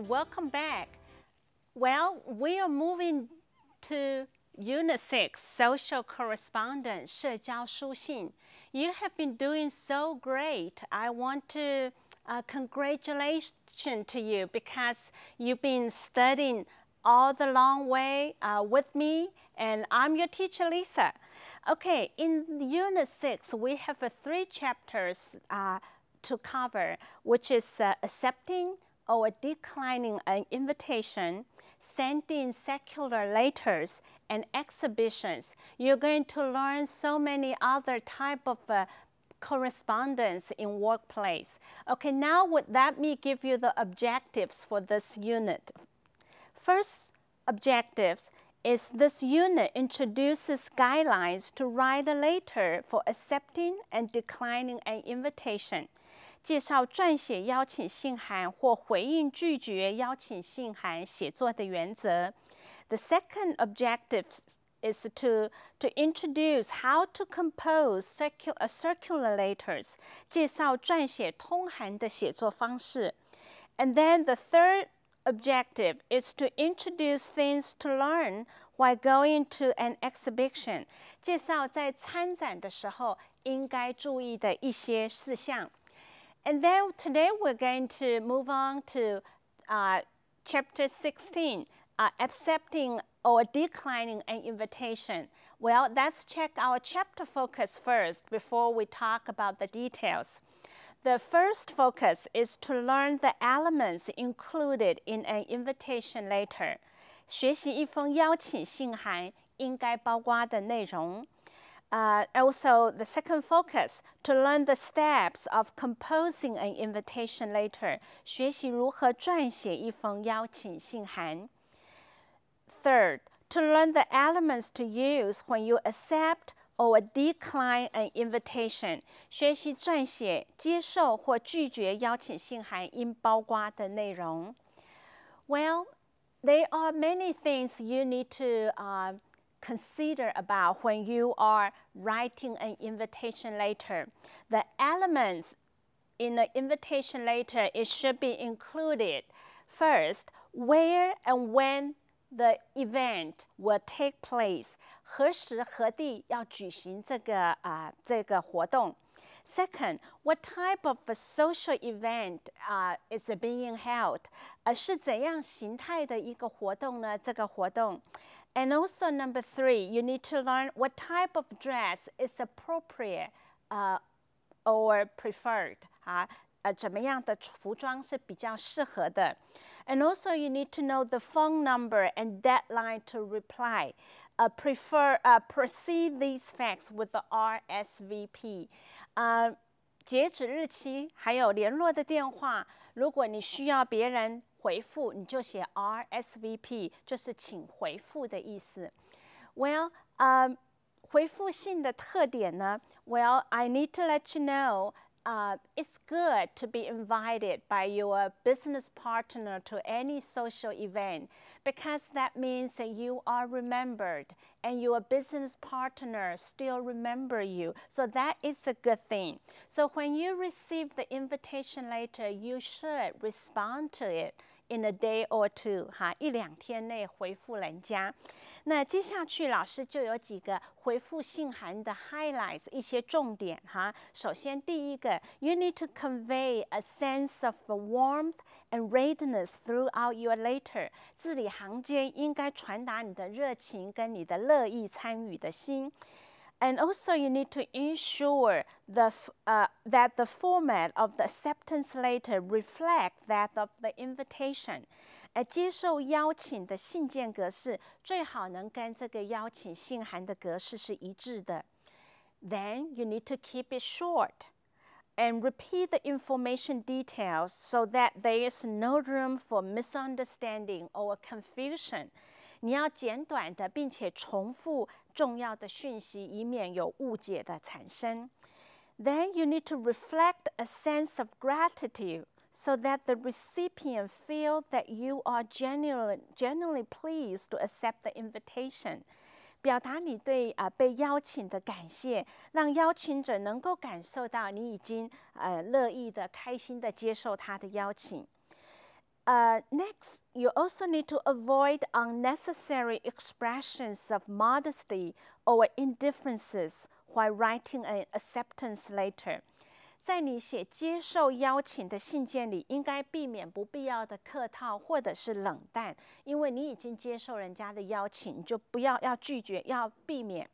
welcome back. Well, we are moving to Unit 6, Social Correspondence, 社交书信. You have been doing so great. I want to uh, congratulations to you because you've been studying all the long way uh, with me, and I'm your teacher, Lisa. Okay, in Unit 6, we have uh, three chapters uh, to cover, which is uh, accepting, or declining an invitation, sending secular letters and exhibitions, you're going to learn so many other type of uh, correspondence in workplace. Okay, now would that me give you the objectives for this unit. First objectives is this unit introduces guidelines to write a letter for accepting and declining an invitation. 介绍撰写邀请信函或回应拒绝邀请信函写作的原则。The second objective is to to introduce how to compose circular uh, circular letters，介绍撰写通函的写作方式。And then the third objective is to introduce things to learn while going to an exhibition，介绍在参展的时候应该注意的一些事项。and then today we're going to move on to uh, chapter 16, uh, accepting or declining an invitation. Well, let's check our chapter focus first before we talk about the details. The first focus is to learn the elements included in an invitation letter. 学习一封邀请信函应该包括的内容。uh, also, the second focus to learn the steps of composing an invitation Third, to learn the elements to use when you accept or decline an Well, there are many things you need to. Uh, consider about when you are writing an invitation letter. The elements in the invitation letter, it should be included. First, where and when the event will take place. Second, what type of a social event 啊、uh, is being held？呃，是怎样形态的一个活动呢？这个活动 and also number three, you need to learn what type of dress is appropriate uh, or preferred. 啊，呃，怎么样的服装是比较适合的？And uh, uh, also you need to know the phone number and deadline to reply. Uh, prefer uh, these facts with the RSVP. 呃，截止日期还有联络的电话。如果你需要别人回复，你就写 um, I need to let you know。Uh, it's good to be invited by your business partner to any social event because that means that you are remembered and your business partner still remember you. So that is a good thing. So when you receive the invitation later, you should respond to it. In a day or two，哈，一两天内回复人家。那接下去老师就有几个回复信函的 highlights，一些重点哈。首先，第一个，you need to convey a sense of warmth and readiness throughout your letter。字里行间应该传达你的热情跟你的乐意参与的心。And also you need to ensure the, uh, that the format of the acceptance letter reflect that of the Then you need to keep it short and repeat the information details so that there is no room for misunderstanding or confusion. 你要简短的，并且重复重要的讯息，以免有误解的产生。Then you need to reflect a sense of gratitude so that the recipient feels that you are genuinely, genuinely pleased to accept the invitation. 表达你对啊、呃、被邀请的感谢，让邀请者能够感受到你已经呃乐意的、开心的接受他的邀请。uh, next, you also need to avoid unnecessary expressions of modesty or indifferences while writing an acceptance letter. 在你写接受邀请的信件里，应该避免不必要的客套或者是冷淡，因为你已经接受人家的邀请，就不要要拒绝，要避免。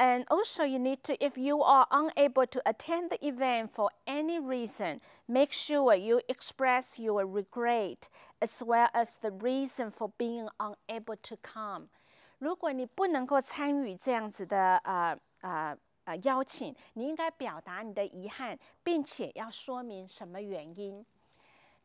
and also you need to, if you are unable to attend the event for any reason, make sure you express your regret as well as the reason for being unable to come. 如果你不能够参与这样子的呃呃呃邀请，你应该表达你的遗憾，并且要说明什么原因。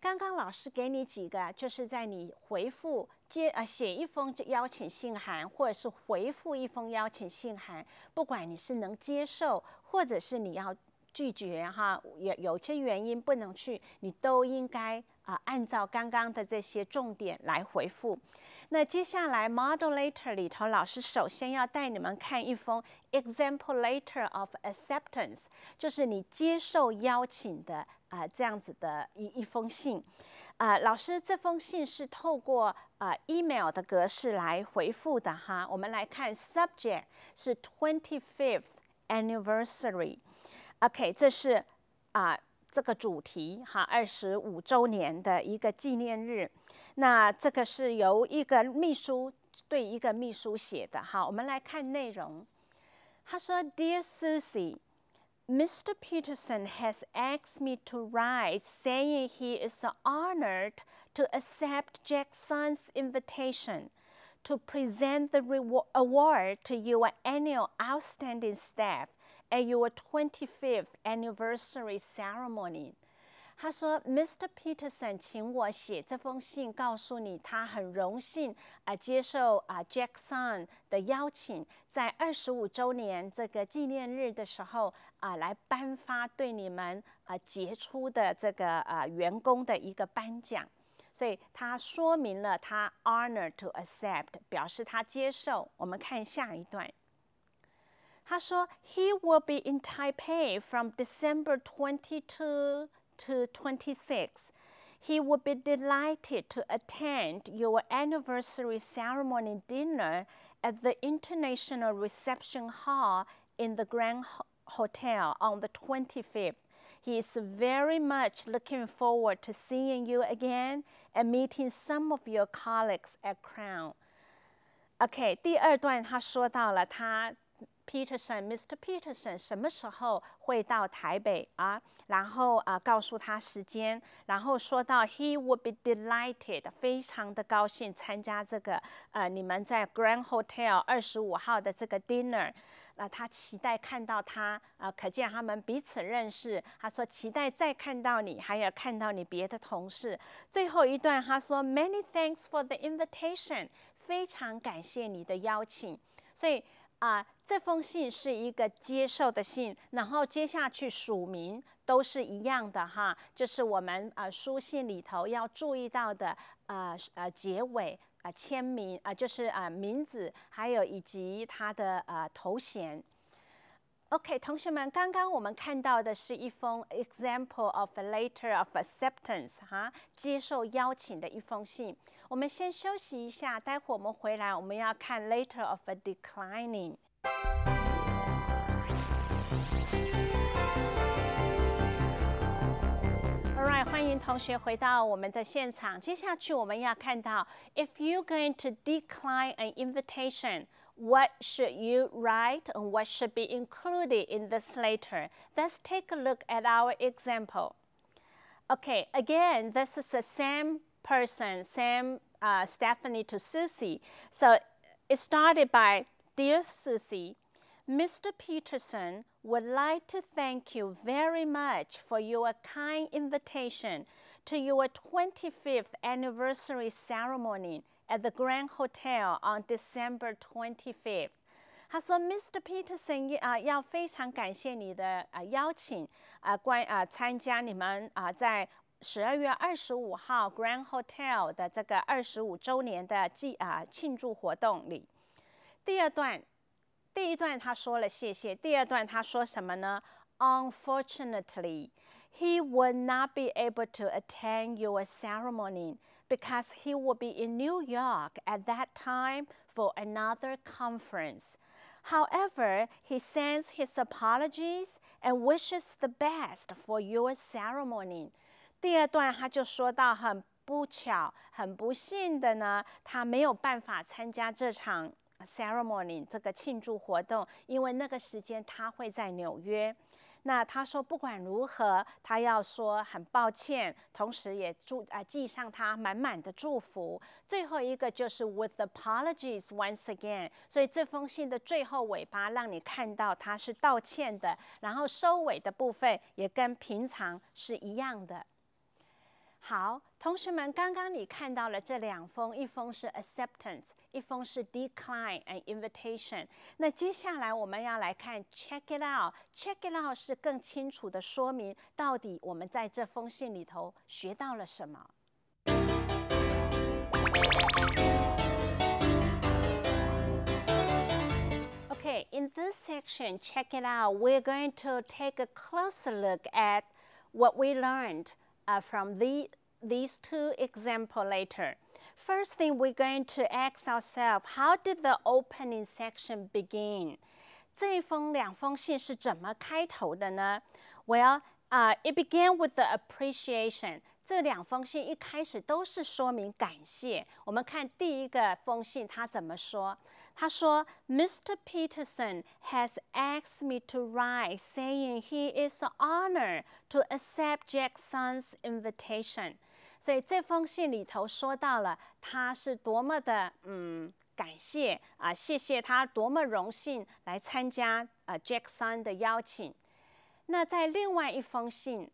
刚刚老师给你几个，就是在你回复接啊写一封邀请信函，或者是回复一封邀请信函，不管你是能接受，或者是你要拒绝哈，有有些原因不能去，你都应该啊按照刚刚的这些重点来回复。那接下来 model l t t e r 里头，老师首先要带你们看一封 example letter of acceptance，就是你接受邀请的。啊，这样子的一一封信，啊，老师，这封信是透过啊 email 的格式来回复的哈。我们来看 subject 是 twenty fifth anniversary，OK，这是啊这个主题哈，二十五周年的一个纪念日。那这个是由一个秘书对一个秘书写的哈。我们来看内容，他说，Dear Susie。Mr. Peterson has asked me to write saying he is honored to accept Jackson's invitation to present the award to your annual outstanding staff at your 25th anniversary ceremony. 他说：“Mr. Peterson，请我写这封信，告诉你他很荣幸啊接受啊 Jackson 的邀请，在二十五周年这个纪念日的时候啊来颁发对你们啊杰出的这个啊员工的一个颁奖。”所以，他说明了他 honor to accept，表示他接受。我们看下一段，他说：“He will be in Taipei from December twenty-two。” to 26. He would be delighted to attend your anniversary ceremony dinner at the International Reception Hall in the Grand Hotel on the 25th. He is very much looking forward to seeing you again and meeting some of your colleagues at Crown. OK，第二段他说到了他 Peterson，Mr. Peterson 什么时候会到台北啊？然后啊，告诉他时间。然后说到，He would be delighted，非常的高兴参加这个呃，你们在 Grand Hotel 二十五号的这个 dinner。那他期待看到他啊，可见他们彼此认识。他说期待再看到你，还有看到你别的同事。最后一段他说，Many thanks for the invitation，非常感谢你的邀请。所以。啊，这封信是一个接受的信，然后接下去署名都是一样的哈，就是我们啊书信里头要注意到的啊啊结尾啊签名啊就是啊名字，还有以及他的呃头衔。OK，同学们，刚刚我们看到的是一封 example of a letter of acceptance letter of a declining。Alright，欢迎同学回到我们的现场。接下去我们要看到，if you're going to decline an invitation。what should you write and what should be included in this letter. Let's take a look at our example. Okay, again, this is the same person, same uh, Stephanie to Susie. So it started by, Dear Susie, Mr. Peterson would like to thank you very much for your kind invitation to your 25th anniversary ceremony at the Grand Hotel on December 25th, Peterson 啊、呃，要非常感谢你的啊、呃、邀请啊、呃，关啊参加你们啊在十二月二十五号 Grand Hotel 的这个二十五周年的纪啊庆祝活动里。第二段，第一段他说了谢谢，第二段他说什么呢？Unfortunately, he will not be able to attend your ceremony because he will be in New York at that time for another conference. However, he sends his apologies and wishes the best for your ceremony. 第二段他就说到，很不巧，很不幸的呢，他没有办法参加这场 ceremony 这个庆祝活动，因为那个时间他会在纽约，那他说不管如何，他要说很抱歉，同时也祝啊寄上他满满的祝福。最后一个就是 with apologies once again，所以这封信的最后尾巴让你看到他是道歉的，然后收尾的部分也跟平常是一样的。好，同学们，刚刚你看到了这两封，一封是 acceptance。一封是 decline an invitation。那接下来我们要来看 check it out。check it out 是更清楚的说明到底我们在这封信里头学到了什么。Okay, in this section, check it out. We're going to take a closer look at what we learned uh, from the, these two examples later first thing we're going to ask ourselves, how did the opening section begin? Well, uh, it began with the appreciation. "Mr. Peterson has asked me to write, saying he is honored to accept Jackson's invitation.” 所以这封信里头说到了，他是多么的嗯感谢啊，谢谢他多么荣幸来参加啊 Jackson 的邀请。那在另外一封信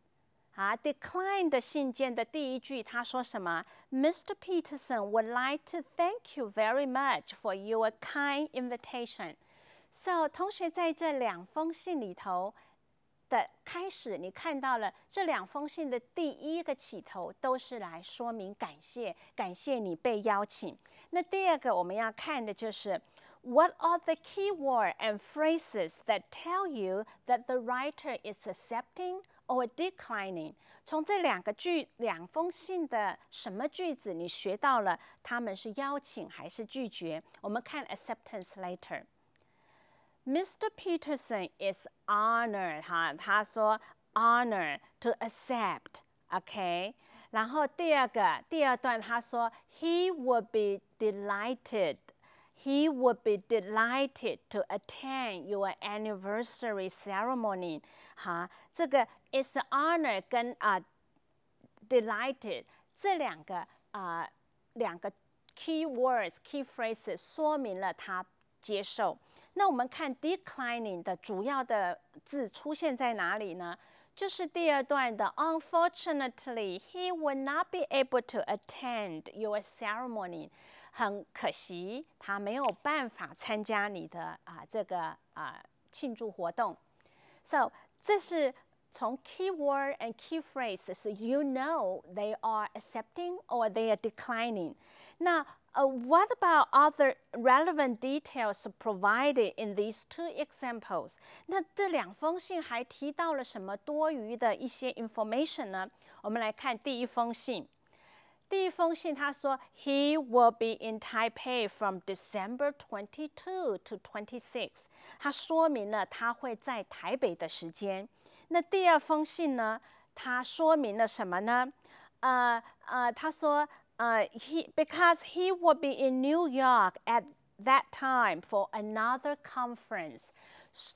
啊，decline 的信件的第一句他说什么？Mr. Peterson would like to thank you very much for your kind invitation。So，同学在这两封信里头。的开始，你看到了这两封信的第一个起头都是来说明感谢，感谢你被邀请。那第二个我们要看的就是。What are the key and phrases that tell you that the writer is accepting or declining？从这两个句、两封信的什么句子，你学到了他们是邀请还是拒绝？我们看 acceptance later。Mr. Peterson is honored 哈，他说 honor to accept，OK。然后第二个第二段他说 he would be delighted。he would be delighted to attend your anniversary ceremony。哈，这个 is honor 跟啊 delighted 这两个啊两个 key words key phrases 说明了他接受。那我们看 declining 的主要的字出现在哪里呢？就是第二段的 unfortunately he will not be able to attend your ceremony。很可惜，他没有办法参加你的啊这个啊庆祝活动。So 这是。从 keyword and key phrases you know they are accepting or they are declining. Now, uh, what about other relevant details provided in these two examples? 那这两封信还提到了什么多余的一些 information 呢？我们来看第一封信。第一封信他说，He will be in Taipei from December 22 to six. 他说明了他会在台北的时间。那第二封信呢？它说明了什么呢？呃呃，他说呃 h e because he will be in New York at that time for another conference。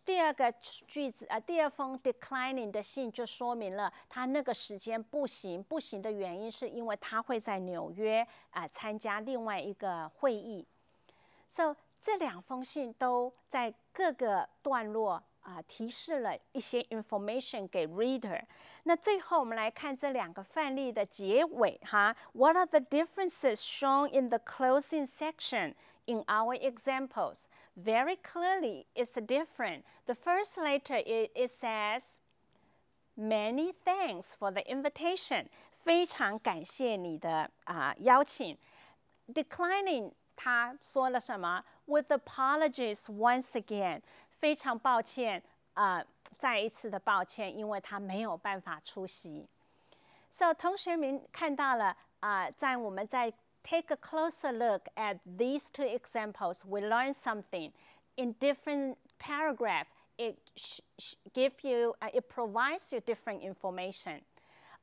第二个句子啊，第二封 declining 的信就说明了他那个时间不行，不行的原因是因为他会在纽约啊参加另外一个会议。So 这两封信都在各个段落。啊、呃、提示了一些 information 给 reader。那最后我们来看这两个范例的结尾哈，What are the differences shown in the closing section in our examples? Very clearly, it's different. The first letter it, it says. Many thanks for the invitation." invitation，非常感谢你的啊、呃、邀请。Declining，他说了什么？With apologies once again，非常抱歉，呃，再一次的抱歉，因为他没有办法出席。So 同学们看到了啊，在我们在 take a closer look at these two examples, we learn something in different paragraph. It give you, uh, it provides you different information.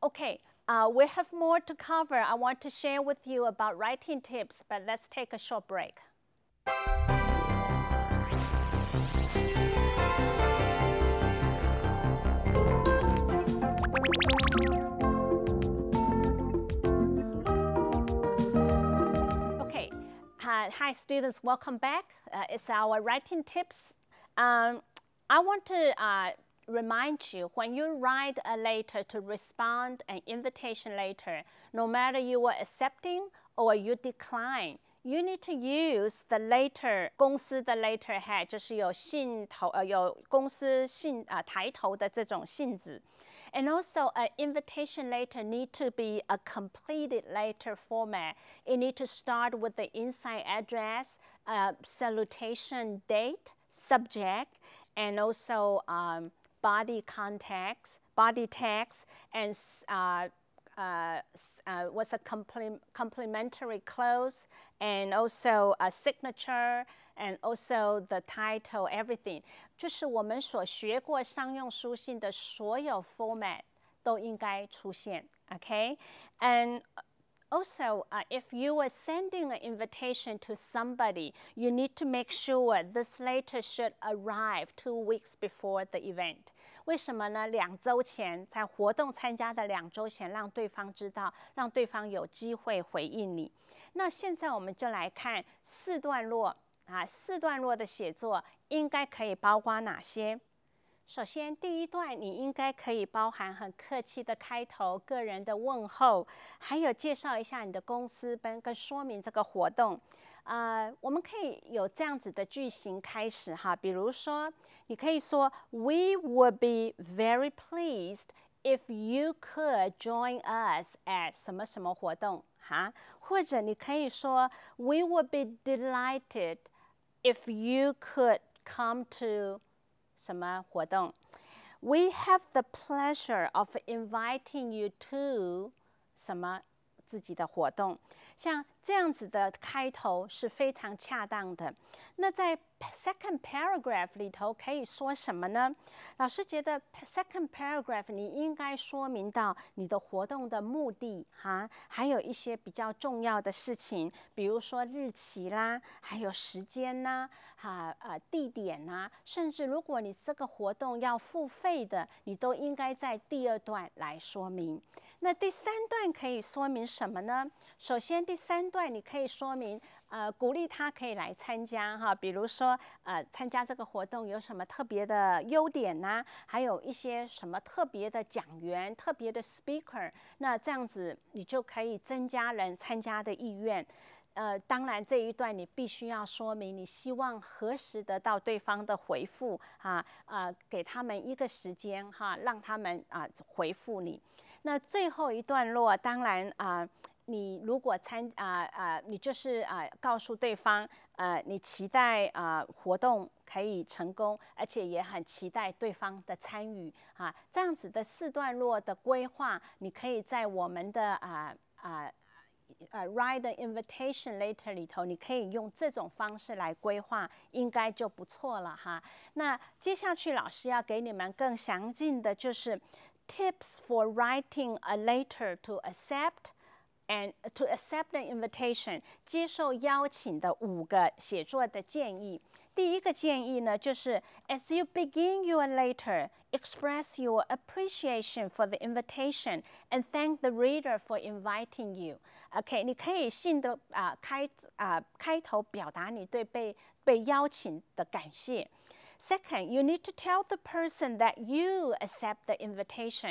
Okay, uh, we have more to cover. I want to share with you about writing tips, but let's take a short break. Okay, uh, hi students, welcome back. Uh, it's our writing tips. Um, I want to uh, remind you when you write a letter to respond an invitation letter, no matter you are accepting or you decline, you need to use the later 公司的 letterhead，就是有信头呃有公司信啊、呃、抬头的这种信纸。And also, an invitation letter need to be a completed letter format. It need to start with the inside address, uh, salutation date, subject, and also um, body context, body text, and uh, uh, uh, was a compl complementary clothes and also a signature and also the title everything，就是我们所学过商用书信的所有 format and also, uh, if you are sending an invitation to somebody, you need to make sure this letter should arrive two weeks before the event. 为什么呢？两周前在活动参加的两周前，让对方知道，让对方有机会回应你。那现在我们就来看四段落啊，四段落的写作应该可以包括哪些？首先，第一段你应该可以包含很客气的开头，个人的问候，还有介绍一下你的公司，跟跟说明这个活动。呃，我们可以有这样子的句型开始哈，比如说，你可以说，We would be very pleased if you could join us at We would be delighted if you could come to 什么活动。We have the pleasure of inviting you to 什么自己的活动。像这样子的开头是非常恰当的。那在 second paragraph 里头可以说什么呢？老师觉得 second paragraph 你应该说明到你的活动的目的哈，还有一些比较重要的事情，比如说日期啦，还有时间呐，哈呃地点呢，甚至如果你这个活动要付费的，你都应该在第二段来说明。那第三段可以说明什么呢？首先，第三段你可以说明，呃，鼓励他可以来参加哈，比如说，呃，参加这个活动有什么特别的优点呢？还有一些什么特别的讲员、特别的 speaker，那这样子你就可以增加人参加的意愿。呃，当然这一段你必须要说明你希望何时得到对方的回复啊，啊，给他们一个时间哈，让他们啊回复你。那最后一段落，当然啊，你如果参啊啊，你就是啊，告诉对方，呃，你期待啊活动可以成功，而且也很期待对方的参与啊。这样子的四段落的规划，你可以在我们的啊啊呃，write the invitation letter 里头，你可以用这种方式来规划，应该就不错了哈。那接下去老师要给你们更详尽的就是。tips for writing a letter to accept and to accept an 接受邀请的五个写作的建议。第一个建议呢，就是 As you begin your letter, express your appreciation for the invitation and thank the reader for inviting you. OK，你可以信的啊、呃、开啊、呃、开头表达你对被被邀请的感谢。Second, you need to tell the person that you accept the invitation.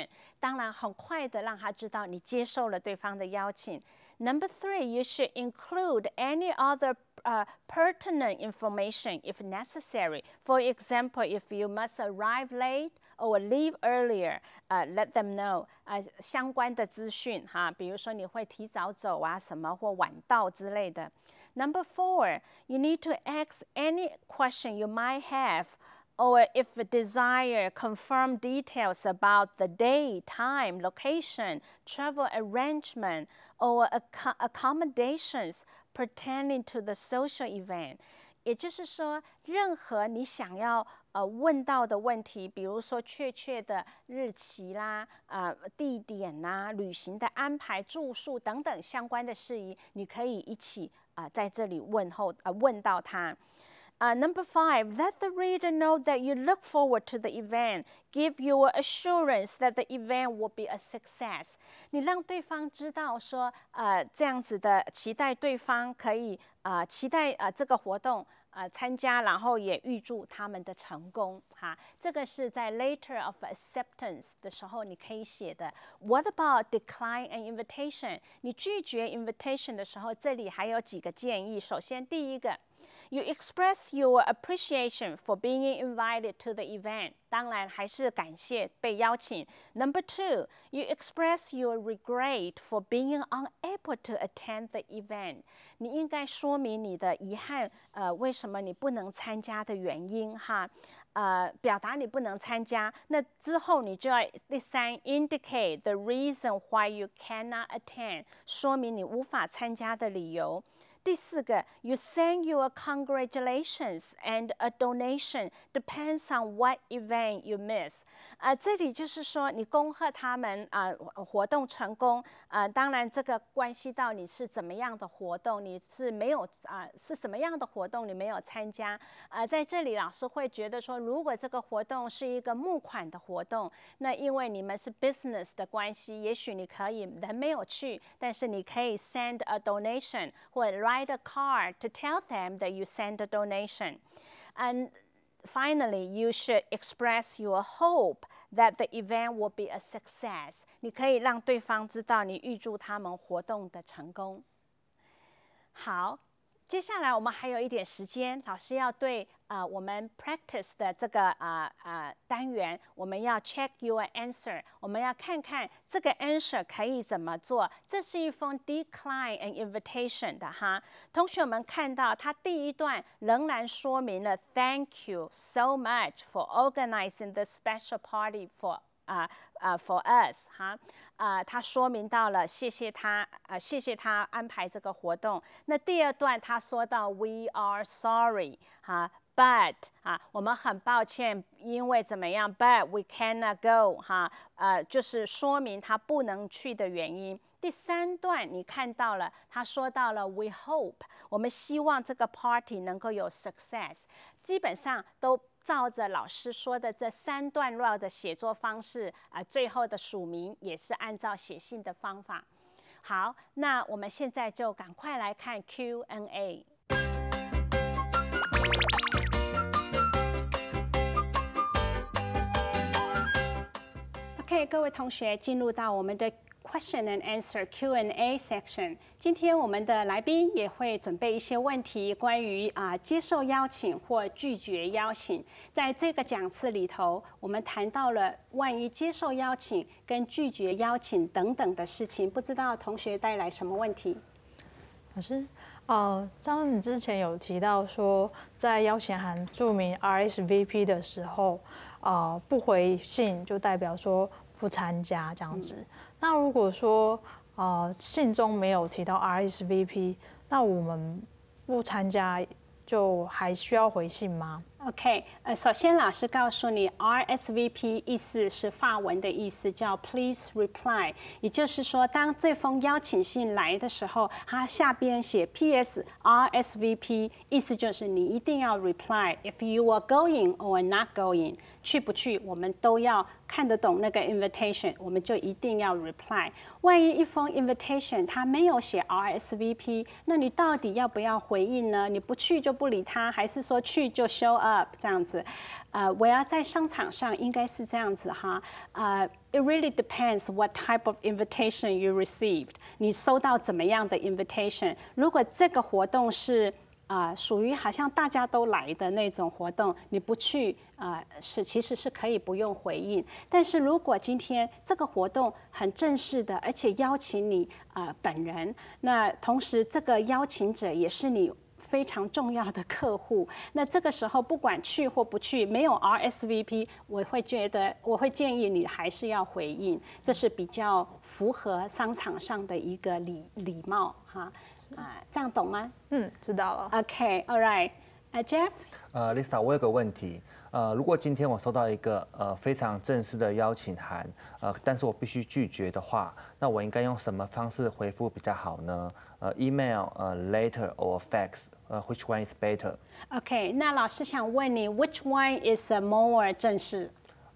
invitation。当然，很快的让他知道你接受了对方的邀请。Number three, you should include any other uh, pertinent information if necessary. For example, if you must arrive late or leave earlier, uh, let them know. 呃，相关的资讯哈，比如说你会提早走啊，什么或晚到之类的。Number four, you need to ask any question you might have or if desire, confirm details about the day, time, location, travel arrangement, or ac accommodations pertaining to the social event。也就是说，任何你想要呃问到的问题，比如说确切的日期啦、呃地点啦、旅行的安排、住宿等等相关的事宜，你可以一起啊、呃、在这里问候啊、呃、问到他。uh, number five, let the reader know that you look forward to the event. Give your assurance that the event will be a success. 你让对方知道说，呃，这样子的期待对方可以，呃，期待呃这个活动。呃，参加，然后也预祝他们的成功哈。这个是在 letter of acceptance 的时候你可以写的。What about decline an invitation？你拒绝 invitation 的时候，这里还有几个建议。首先，第一个。you express your appreciation for being invited to the event. Number two, you express your regret for being unable to attend the event. indicate the reason why you cannot attend，说明你无法参加的理由。第四个，you send your congratulations and a donation depends on what event you miss。啊，这里就是说，你恭贺他们啊，活动成功啊。当然，这个关系到你是怎么样的活动，你是没有啊，是什么样的活动你没有参加啊。在这里，老师会觉得说，如果这个活动是一个募款的活动，那因为你们是 business 的关系，也许你可以人没有去，但是你可以 send a donation 或 write a card to tell them that you send a donation，嗯。Finally, you should express your hope that the event will be a success。你可以让对方知道你预祝他们活动的成功。好，接下来我们还有一点时间，老师要对。啊，我们 practice 的这个啊啊单元，我们要 check your answer，我们要看看这个 answer 可以怎么做。这是一封 decline an invitation 的哈。同学们看到它第一段仍然说明了 Thank you so much for organizing the special party for 啊啊 for us 哈啊，它说明到了谢谢他啊，谢谢他安排这个活动。那第二段他说到 We are sorry 哈。But 啊，我们很抱歉，因为怎么样？But we cannot go 哈，呃，就是说明他不能去的原因。第三段你看到了，他说到了，We hope 我们希望这个 party 能够有 success，基本上都照着老师说的这三段落的写作方式啊，最后的署名也是按照写信的方法。好，那我们现在就赶快来看 Q&A。各位同学，进入到我们的 Question and Answer Q&A section。今天我们的来宾也会准备一些问题，关于啊接受邀请或拒绝邀请。在这个讲次里头，我们谈到了万一接受邀请跟拒绝邀请等等的事情。不知道同学带来什么问题？老师，哦，张，你之前有提到说，在邀请函注明 RSVP 的时候，啊，不回信就代表说。不参加这样子，那如果说呃信中没有提到 RSVP，那我们不参加就还需要回信吗？OK，呃，首先老师告诉你，R S V P 意思是发文的意思，叫 Please reply。也就是说，当这封邀请信来的时候，它下边写 P S R S V P，意思就是你一定要 reply。If you are going or not going，去不去我们都要看得懂那个 invitation，我们就一定要 reply。万一一封 invitation 它没有写 R S V P，那你到底要不要回应呢？你不去就不理他，还是说去就 show up？这样子，啊，我要在商场上应该是这样子哈，啊，it really depends what type of invitation you received。你收到怎么样的 invitation？如果这个活动是啊，属于好像大家都来的那种活动，你不去啊，是其实是可以不用回应。但是如果今天这个活动很正式的，而且邀请你啊本人，那同时这个邀请者也是你。非常重要的客户，那这个时候不管去或不去，没有 RSVP，我会觉得我会建议你还是要回应，这是比较符合商场上的一个礼礼貌哈啊，这样懂吗？嗯，知道了。OK，All right，呃，Jeff，呃，Lisa，我有个问题。呃，如果今天我收到一个呃非常正式的邀请函，呃，但是我必须拒绝的话，那我应该用什么方式回复比较好呢？呃，email、呃，letter or fax，呃，which one is better？OK，那老师想问你，which one is more 正式？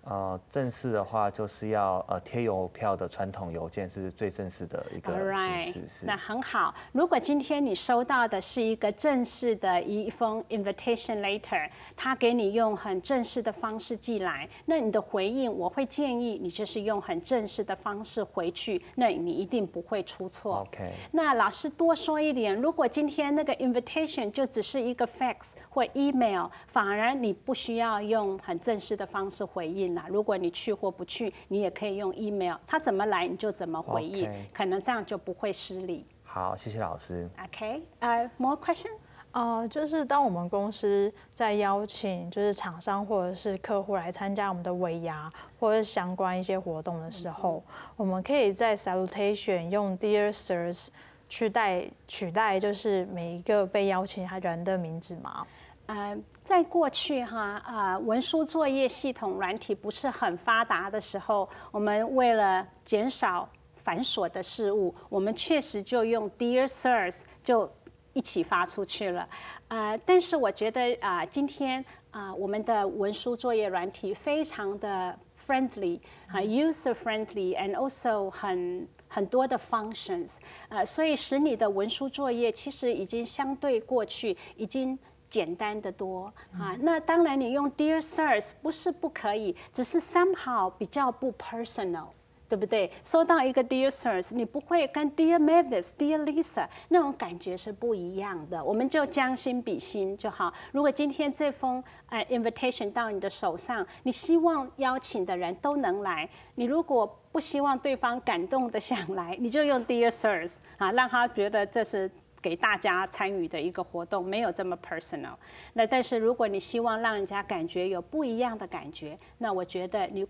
呃，正式的话就是要呃贴邮票的传统邮件是最正式的一个形式。是那很好。如果今天你收到的是一个正式的一封 invitation letter，他给你用很正式的方式寄来，那你的回应我会建议你就是用很正式的方式回去，那你一定不会出错。OK。那老师多说一点，如果今天那个 invitation 就只是一个 fax 或 email，反而你不需要用很正式的方式回应。如果你去或不去，你也可以用 email，他怎么来你就怎么回应，可能这样就不会失礼。好，谢谢老师。OK，呃，more question。呃，就是当我们公司在邀请就是厂商或者是客户来参加我们的尾牙或者相关一些活动的时候，我们可以在 salutation 用 dear sir's 去代取代，就是每一个被邀请他人的名字吗？嗯。在过去哈啊，文书作业系统软体不是很发达的时候，我们为了减少繁琐的事物，我们确实就用 Dear Sirs 就一起发出去了啊。但是我觉得啊，今天啊，我们的文书作业软体非常的 friendly 啊，user friendly and also 很很多的 functions 啊，所以使你的文书作业其实已经相对过去已经。简单的多啊，那当然你用 Dear Sirs 不是不可以，只是 Somehow 比较不 personal，对不对？收到一个 Dear Sirs，你不会跟 Dear Mavis、Dear Lisa 那种感觉是不一样的。我们就将心比心就好。如果今天这封呃 invitation 到你的手上，你希望邀请的人都能来，你如果不希望对方感动的想来，你就用 Dear Sirs 啊，让他觉得这是。给大家参与的一个活动没有这么 personal，那但是如果你希望让人家感觉有不一样的感觉，那我觉得你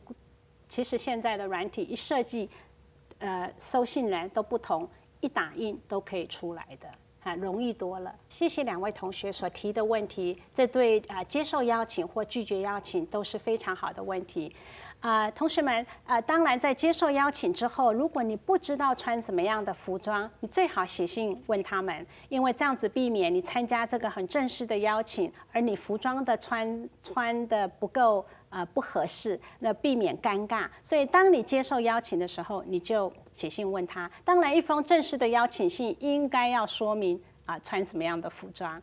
其实现在的软体一设计，呃，收信人都不同，一打印都可以出来的啊，容易多了。谢谢两位同学所提的问题，这对啊接受邀请或拒绝邀请都是非常好的问题。啊，同学们，呃，当然在接受邀请之后，如果你不知道穿什么样的服装，你最好写信问他们，因为这样子避免你参加这个很正式的邀请，而你服装的穿穿的不够呃不合适，那避免尴尬。所以当你接受邀请的时候，你就写信问他。当然，一封正式的邀请信应该要说明啊穿什么样的服装。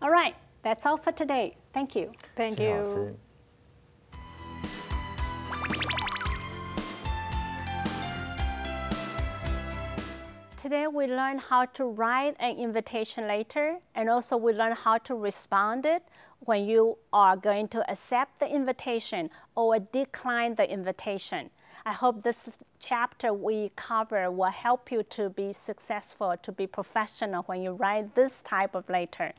All right, that's all for today. Thank you. Thank you. today we learn how to write an invitation letter and also we learn how to respond it when you are going to accept the invitation or decline the invitation. I hope this chapter we cover will help you to be successful, to be professional when you write this type of letter.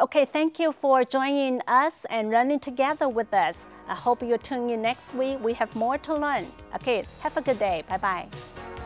Okay, thank you for joining us and learning together with us. I hope you tune in next week. We have more to learn. Okay, have a good day. Bye-bye.